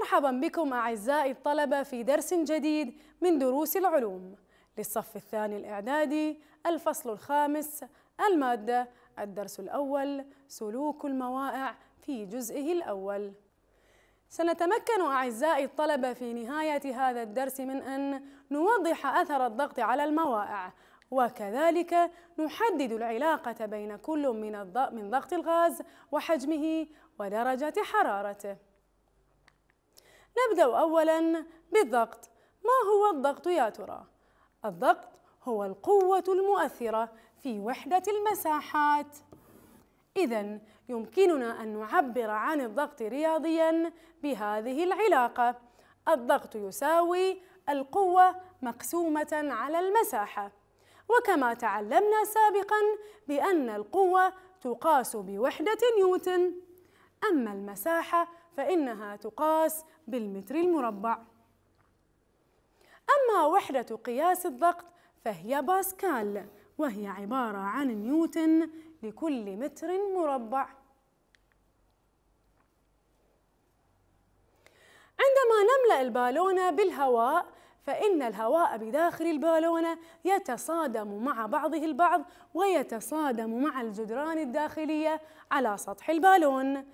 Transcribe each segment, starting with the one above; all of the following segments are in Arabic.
مرحبا بكم أعزائي الطلبة في درس جديد من دروس العلوم للصف الثاني الإعدادي الفصل الخامس المادة الدرس الأول سلوك الموائع في جزئه الأول سنتمكن أعزائي الطلبة في نهاية هذا الدرس من أن نوضح أثر الضغط على الموائع وكذلك نحدد العلاقة بين كل من ضغط الغاز وحجمه ودرجة حرارته نبدأ أولا بالضغط ما هو الضغط يا ترى؟ الضغط هو القوة المؤثرة في وحدة المساحات إذا يمكننا أن نعبر عن الضغط رياضيا بهذه العلاقة الضغط يساوي القوة مقسومة على المساحة وكما تعلمنا سابقا بأن القوة تقاس بوحدة نيوتن أما المساحة فإنها تقاس بالمتر المربع أما وحدة قياس الضغط فهي باسكال وهي عبارة عن نيوتن لكل متر مربع عندما نملأ البالونة بالهواء فإن الهواء بداخل البالونة يتصادم مع بعضه البعض ويتصادم مع الجدران الداخلية على سطح البالون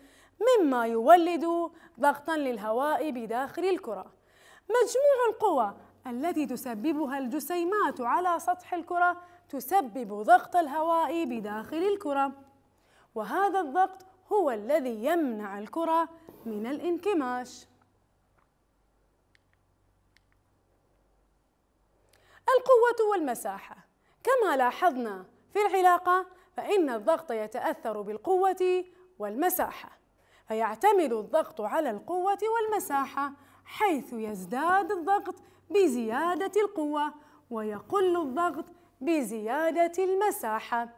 مما يولد ضغطا للهواء بداخل الكرة مجموع القوى التي تسببها الجسيمات على سطح الكرة تسبب ضغط الهواء بداخل الكرة وهذا الضغط هو الذي يمنع الكرة من الانكماش القوة والمساحة كما لاحظنا في العلاقة فإن الضغط يتأثر بالقوة والمساحة فيعتمد الضغط على القوة والمساحة حيث يزداد الضغط بزيادة القوة ويقل الضغط بزيادة المساحة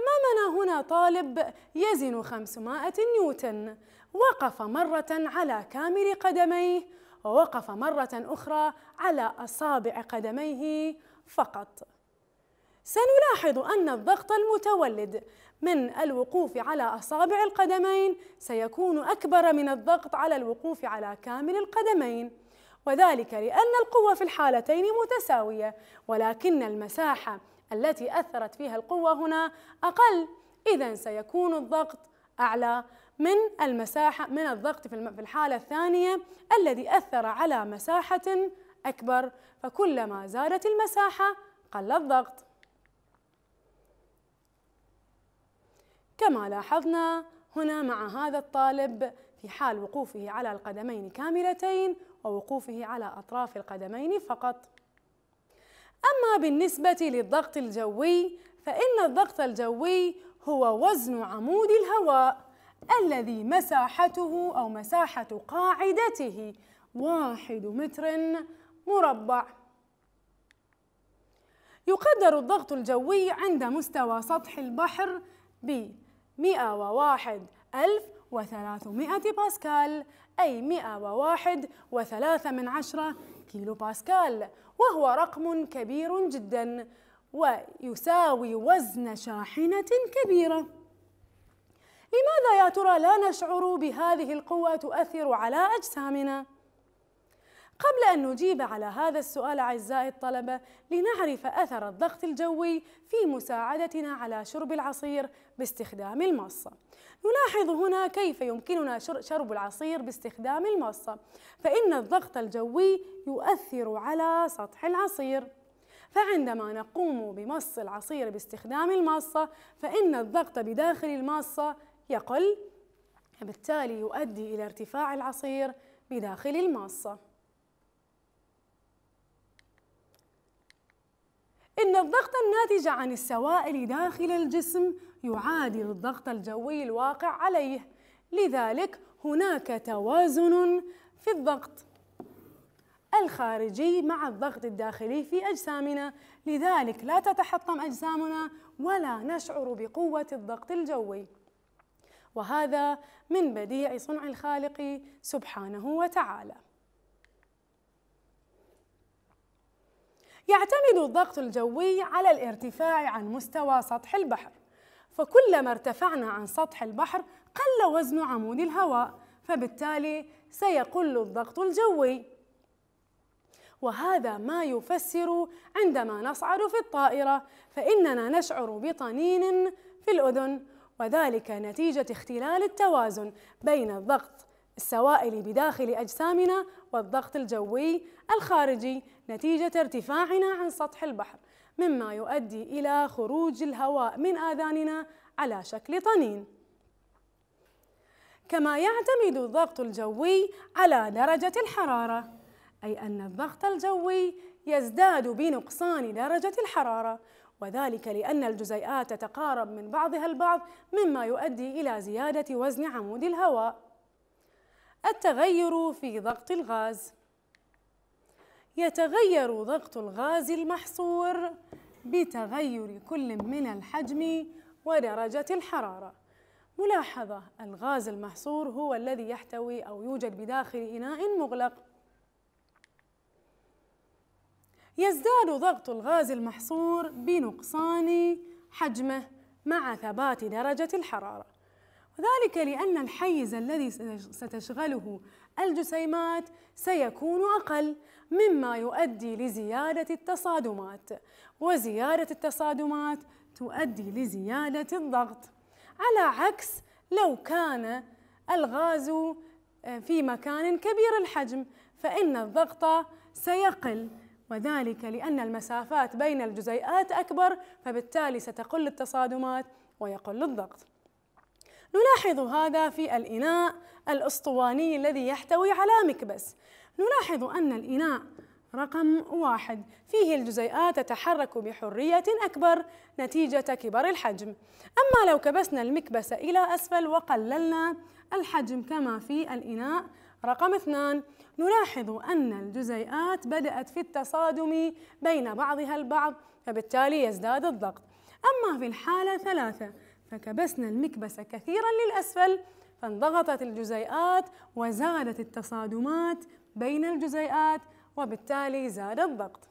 أمامنا هنا طالب يزن 500 نيوتن وقف مرة على كامل قدميه ووقف مرة أخرى على أصابع قدميه فقط سنلاحظ أن الضغط المتولد من الوقوف على أصابع القدمين سيكون أكبر من الضغط على الوقوف على كامل القدمين وذلك لأن القوة في الحالتين متساوية ولكن المساحة التي أثرت فيها القوة هنا أقل إذا سيكون الضغط أعلى من المساحة من الضغط في الحالة الثانية الذي أثر على مساحة أكبر فكلما زادت المساحة قل الضغط كما لاحظنا هنا مع هذا الطالب في حال وقوفه على القدمين كاملتين ووقوفه على أطراف القدمين فقط أما بالنسبة للضغط الجوي فإن الضغط الجوي هو وزن عمود الهواء الذي مساحته أو مساحة قاعدته واحد متر مربع يقدر الضغط الجوي عند مستوى سطح البحر ب مئة وواحد ألف وثلاثمائة باسكال أي مئة وواحد وثلاثة من عشرة كيلو باسكال وهو رقم كبير جدا ويساوي وزن شاحنة كبيرة لماذا يا ترى لا نشعر بهذه القوة تؤثر على أجسامنا؟ قبل أن نجيب على هذا السؤال أعزائي الطلبة لنعرف أثر الضغط الجوي في مساعدتنا على شرب العصير باستخدام المصة نلاحظ هنا كيف يمكننا شرب العصير باستخدام المصة فإن الضغط الجوي يؤثر على سطح العصير فعندما نقوم بمص العصير باستخدام المصة فإن الضغط بداخل المصة يقل وبالتالي يؤدي إلى ارتفاع العصير بداخل المصة إن الضغط الناتج عن السوائل داخل الجسم يعادل الضغط الجوي الواقع عليه لذلك هناك توازن في الضغط الخارجي مع الضغط الداخلي في أجسامنا لذلك لا تتحطم أجسامنا ولا نشعر بقوة الضغط الجوي وهذا من بديع صنع الخالق سبحانه وتعالى يعتمد الضغط الجوي على الارتفاع عن مستوى سطح البحر فكلما ارتفعنا عن سطح البحر قل وزن عمود الهواء فبالتالي سيقل الضغط الجوي وهذا ما يفسر عندما نصعد في الطائرة فإننا نشعر بطنين في الأذن وذلك نتيجة اختلال التوازن بين الضغط السوائل بداخل أجسامنا والضغط الجوي الخارجي نتيجة ارتفاعنا عن سطح البحر مما يؤدي إلى خروج الهواء من آذاننا على شكل طنين كما يعتمد الضغط الجوي على درجة الحرارة أي أن الضغط الجوي يزداد بنقصان درجة الحرارة وذلك لأن الجزيئات تتقارب من بعضها البعض مما يؤدي إلى زيادة وزن عمود الهواء التغير في ضغط الغاز يتغير ضغط الغاز المحصور بتغير كل من الحجم ودرجة الحرارة ملاحظة الغاز المحصور هو الذي يحتوي أو يوجد بداخل إناء مغلق يزداد ضغط الغاز المحصور بنقصان حجمه مع ثبات درجة الحرارة وذلك لأن الحيز الذي ستشغله الجسيمات سيكون أقل مما يؤدي لزيادة التصادمات وزيادة التصادمات تؤدي لزيادة الضغط على عكس لو كان الغاز آه، في مكان كبير الحجم فإن الضغط سيقل وذلك لأن المسافات بين الجزيئات أكبر فبالتالي ستقل التصادمات ويقل الضغط نلاحظ هذا في الإناء الأسطواني الذي يحتوي على مكبس نلاحظ أن الإناء رقم واحد فيه الجزيئات تتحرك بحرية أكبر نتيجة كبر الحجم أما لو كبسنا المكبس إلى أسفل وقللنا الحجم كما في الإناء رقم اثنان نلاحظ أن الجزيئات بدأت في التصادم بين بعضها البعض فبالتالي يزداد الضغط أما في الحالة ثلاثة فكبسنا المكبس كثيرا للأسفل فانضغطت الجزيئات وزادت التصادمات بين الجزيئات وبالتالي زاد الضغط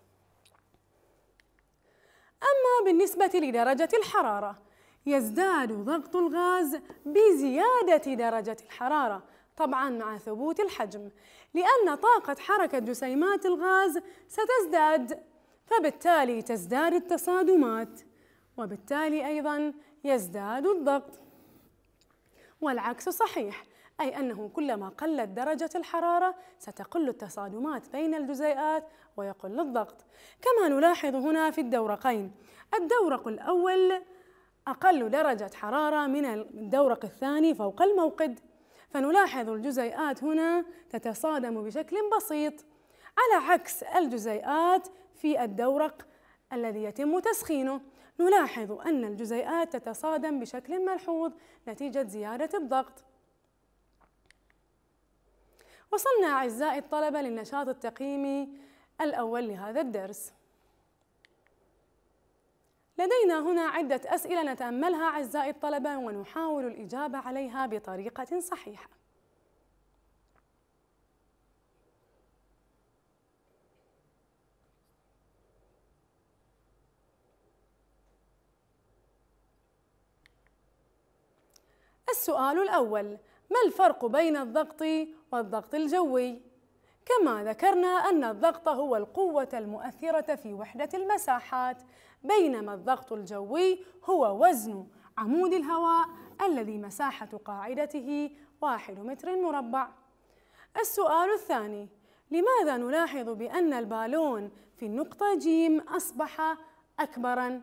أما بالنسبة لدرجة الحرارة يزداد ضغط الغاز بزيادة درجة الحرارة طبعا مع ثبوت الحجم لأن طاقة حركة جسيمات الغاز ستزداد فبالتالي تزداد التصادمات وبالتالي أيضا يزداد الضغط والعكس صحيح أي أنه كلما قلت درجة الحرارة ستقل التصادمات بين الجزيئات ويقل الضغط كما نلاحظ هنا في الدورقين الدورق الأول أقل درجة حرارة من الدورق الثاني فوق الموقد فنلاحظ الجزيئات هنا تتصادم بشكل بسيط على عكس الجزيئات في الدورق الذي يتم تسخينه نلاحظ أن الجزيئات تتصادم بشكل ملحوظ نتيجة زيادة الضغط وصلنا أعزائي الطلبة للنشاط التقييمي الأول لهذا الدرس لدينا هنا عدة أسئلة نتأملها أعزائي الطلبة ونحاول الإجابة عليها بطريقة صحيحة السؤال الأول ما الفرق بين الضغط والضغط الجوي؟ كما ذكرنا أن الضغط هو القوة المؤثرة في وحدة المساحات بينما الضغط الجوي هو وزن عمود الهواء الذي مساحة قاعدته واحد متر مربع السؤال الثاني لماذا نلاحظ بأن البالون في النقطة جيم أصبح أكبراً؟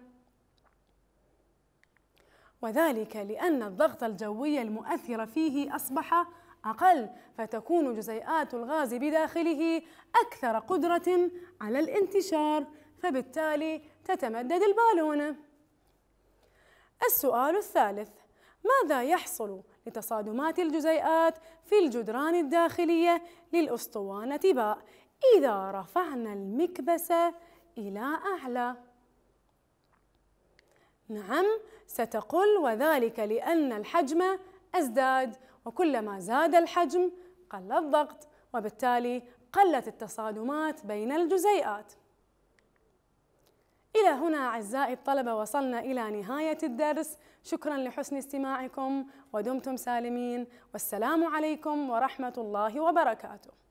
وذلك لأن الضغط الجوي المؤثر فيه أصبح أقل فتكون جزيئات الغاز بداخله أكثر قدرة على الانتشار فبالتالي تتمدد البالونة السؤال الثالث ماذا يحصل لتصادمات الجزيئات في الجدران الداخلية للأسطوانة باء إذا رفعنا المكبس إلى أعلى؟ نعم ستقل وذلك لأن الحجم أزداد وكلما زاد الحجم قل الضغط وبالتالي قلت التصادمات بين الجزيئات إلى هنا أعزائي الطلبة وصلنا إلى نهاية الدرس شكرا لحسن استماعكم ودمتم سالمين والسلام عليكم ورحمة الله وبركاته